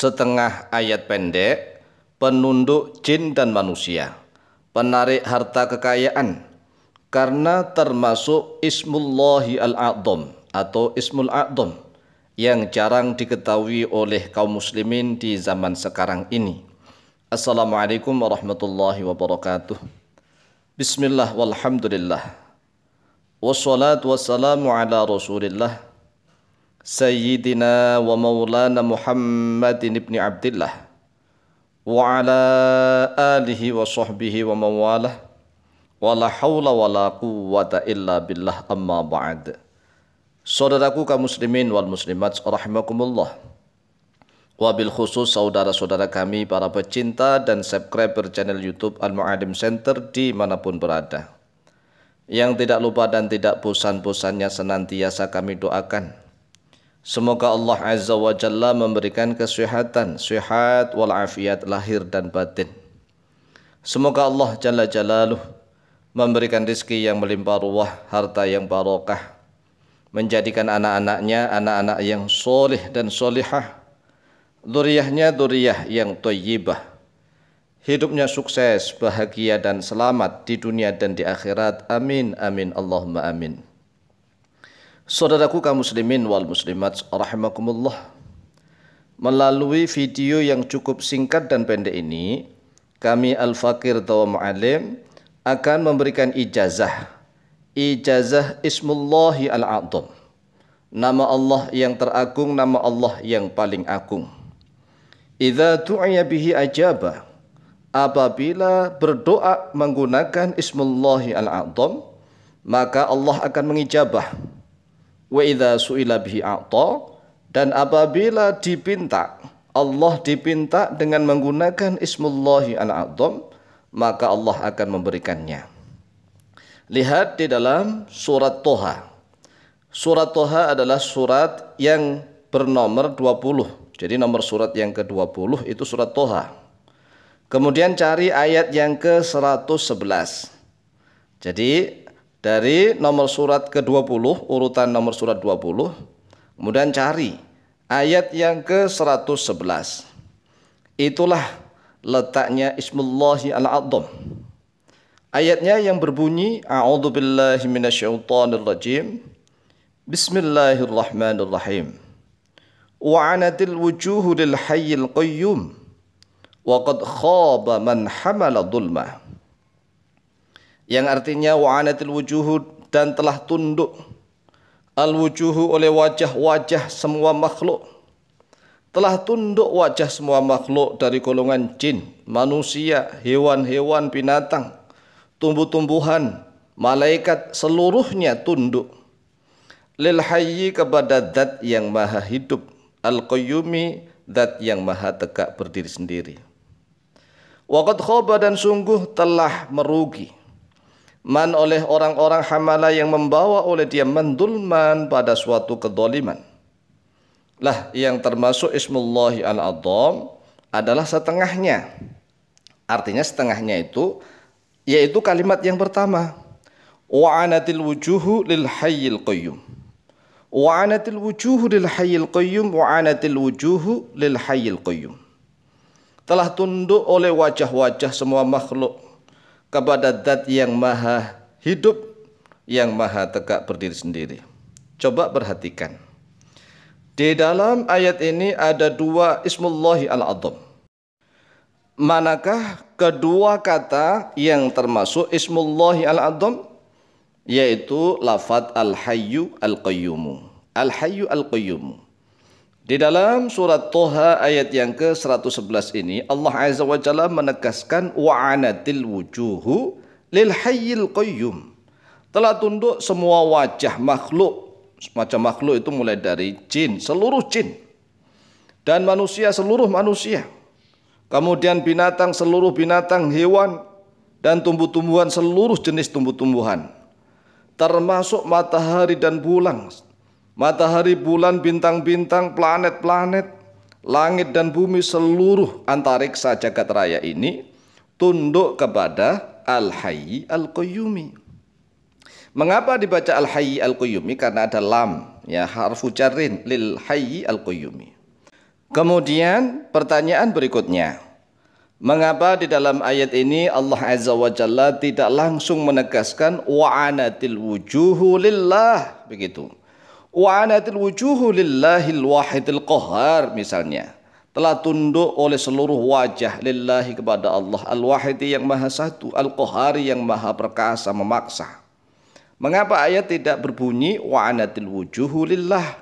setengah ayat pendek, penunduk jin dan manusia, penarik harta kekayaan, karena termasuk ismullahi al adom atau ismul adom yang jarang diketahui oleh kaum muslimin di zaman sekarang ini. Assalamualaikum warahmatullahi wabarakatuh. Bismillah walhamdulillah. Wassalatu wassalamu ala rasulillah سيدنا ومولانا محمد بن عبد الله وعلى آله وصحبه ومن والاه ولا حول ولا قوة إلا بالله أما بعد Saudaraku kaum muslimin wal muslimat rahimakumullah. Wabil khusus saudara-saudara kami para pecinta dan subscriber channel YouTube Al Muadim Center di manapun berada. Yang tidak lupa dan tidak bosan-bosannya senantiasa kami doakan Semoga Allah Azza wa Jalla memberikan kesehatan, sehat wal afiat lahir dan batin. Semoga Allah Jalla Jalaluh memberikan rizki yang melimpah ruah, harta yang barokah, menjadikan anak-anaknya anak-anak yang soleh dan solehah, duriahnya duriah yang toyibah, hidupnya sukses, bahagia dan selamat di dunia dan di akhirat. Amin, amin, Allahumma amin. Saudaraku kaum muslimin wal muslimat rahimakumullah. Melalui video yang cukup singkat dan pendek ini, kami Al-Fakir Tawa Mu'alim akan memberikan ijazah. Ijazah Ismullahi Al-A'zam. Nama Allah yang teragung, nama Allah yang paling agung. Idza tu'ya bihi ajabah. Apabila berdoa menggunakan Ismullahi Al-A'zam, maka Allah akan mengijabah wa idza suila bihi a'ta dan apabila dipinta Allah dipinta dengan menggunakan ismullahi al-azam maka Allah akan memberikannya lihat di dalam surat Toha surat Toha adalah surat yang bernomor 20 jadi nomor surat yang ke-20 itu surat Toha kemudian cari ayat yang ke-111 jadi dari nomor surat ke-20, urutan nomor surat 20, kemudian cari ayat yang ke-111. Itulah letaknya Ismullahi al-A'zam. Ayatnya yang berbunyi A'udzu billahi minasyaitonir rajim. Bismillahirrahmanirrahim. Wa'anatil wujuhu lil hayyil qayyum. Wa qad khaba man hamala dhulmah yang artinya wa'anatil wujuhu dan telah tunduk al wujuhu oleh wajah-wajah semua makhluk telah tunduk wajah semua makhluk dari golongan jin, manusia, hewan-hewan, binatang, tumbuh-tumbuhan, malaikat seluruhnya tunduk lil hayyi kepada zat yang maha hidup, al qayyumi zat yang maha tegak berdiri sendiri. Waqad khaba dan sungguh telah merugi man oleh orang-orang hamala yang membawa oleh dia mandulman pada suatu kedoliman. Lah yang termasuk ismullahi al-adham adalah setengahnya. Artinya setengahnya itu yaitu kalimat yang pertama. Wa'anatil wujuhu lil hayyil qayyum. Wa'anatil wujuhu lil hayyil qayyum wa'anatil wujuhu lil hayyil qayyum. Telah tunduk oleh wajah-wajah semua makhluk kepada Dat yang maha hidup yang maha tegak berdiri sendiri. Coba perhatikan. Di dalam ayat ini ada dua ismullahi al adham Manakah kedua kata yang termasuk ismullahi al adham yaitu lafadz al-hayyu al qayyumu Al-hayyu al al di dalam surat Toha ayat yang ke-111 ini Allah Azza wa Jalla menegaskan wa'anatil wujuhu lil hayyil qayyum. Telah tunduk semua wajah makhluk. Semacam makhluk itu mulai dari jin, seluruh jin. Dan manusia, seluruh manusia. Kemudian binatang, seluruh binatang, hewan, dan tumbuh-tumbuhan, seluruh jenis tumbuh-tumbuhan. Termasuk matahari dan bulan, matahari, bulan, bintang-bintang, planet-planet, langit dan bumi seluruh antariksa jagat raya ini tunduk kepada Al-Hayy Al-Qayyumi. Mengapa dibaca Al-Hayy Al-Qayyumi? Karena ada lam, ya harfu jarin lil Hayy Al-Qayyumi. Kemudian pertanyaan berikutnya. Mengapa di dalam ayat ini Allah Azza wa Jalla tidak langsung menegaskan wa'anatil wujuhu lillah begitu. Wa'anatil wujuhu lillahil wahidil qahar misalnya. Telah tunduk oleh seluruh wajah lillahi kepada Allah. Al-wahidi yang maha satu, al-qahari yang maha perkasa memaksa. Mengapa ayat tidak berbunyi wa'anatil wujuhu lillah?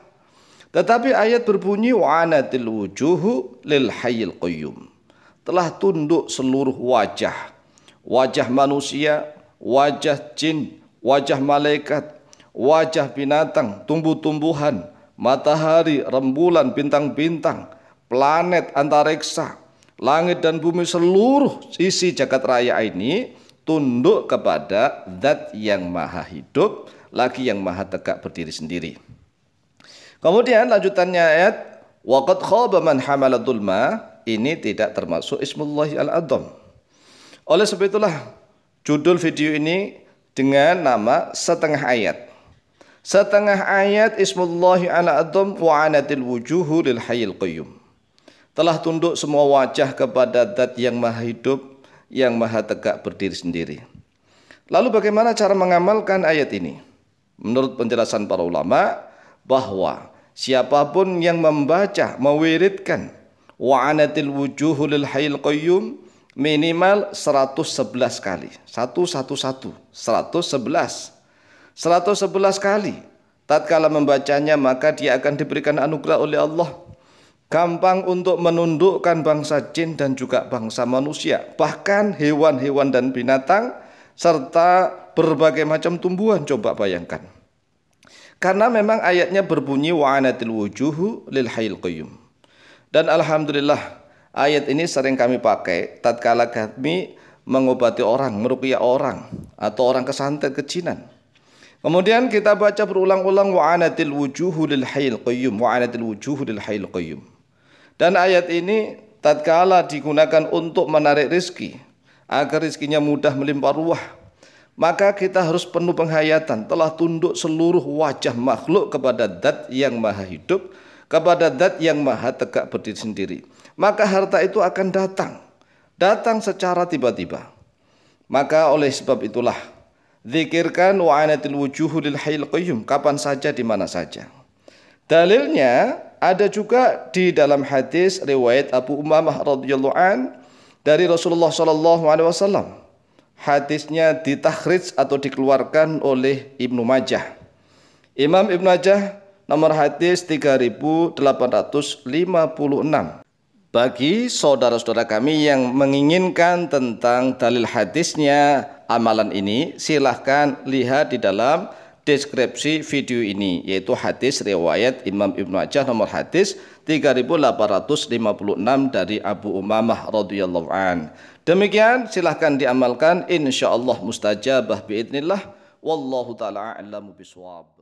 Tetapi ayat berbunyi wa'anatil wujuhu lil hayyil qayyum. Telah tunduk seluruh wajah. Wajah manusia, wajah jin, wajah malaikat, wajah binatang, tumbuh-tumbuhan, matahari, rembulan, bintang-bintang, planet antariksa, langit dan bumi seluruh sisi jagat raya ini tunduk kepada zat yang maha hidup, lagi yang maha tegak berdiri sendiri. Kemudian lanjutannya ayat waqad khaba man hamala ini tidak termasuk ismullah al adom. Oleh sebab itulah judul video ini dengan nama setengah ayat Setengah ayat Ismullahi ala adzam wa anatil wujuhu lil hayyil qayyum. Telah tunduk semua wajah kepada dat yang maha hidup, yang maha tegak berdiri sendiri. Lalu bagaimana cara mengamalkan ayat ini? Menurut penjelasan para ulama, bahwa siapapun yang membaca, mewiridkan wa anatil wujuhu lil hayyil qayyum minimal 111 kali. 111, 111. 111 kali. Tatkala membacanya maka dia akan diberikan anugerah oleh Allah. Gampang untuk menundukkan bangsa jin dan juga bangsa manusia. Bahkan hewan-hewan dan binatang serta berbagai macam tumbuhan coba bayangkan. Karena memang ayatnya berbunyi wa'anatil wujuhu lil hayil qayyum. Dan alhamdulillah ayat ini sering kami pakai tatkala kami mengobati orang, merukia orang atau orang kesantet kecinan. Kemudian kita baca berulang-ulang wa'anatil wujuhu lil hayyil qayyum wa'anatil wujuhu lil hayyil qayyum. Dan ayat ini tatkala digunakan untuk menarik rizki agar rizkinya mudah melimpah ruah maka kita harus penuh penghayatan telah tunduk seluruh wajah makhluk kepada zat yang maha hidup kepada zat yang maha tegak berdiri sendiri maka harta itu akan datang datang secara tiba-tiba maka oleh sebab itulah Zikirkan wa'anatil wujuhu lil hayil qayyum kapan saja di mana saja. Dalilnya ada juga di dalam hadis riwayat Abu Umamah radhiyallahu an dari Rasulullah sallallahu alaihi wasallam. Hadisnya ditakhrij atau dikeluarkan oleh Ibnu Majah. Imam Ibnu Majah nomor hadis 3856. Bagi saudara-saudara kami yang menginginkan tentang dalil hadisnya amalan ini silahkan lihat di dalam deskripsi video ini yaitu hadis riwayat Imam Ibn Majah nomor hadis 3856 dari Abu Umamah radhiyallahu an. Demikian silahkan diamalkan insyaallah mustajabah biidznillah wallahu taala a'lamu biswab.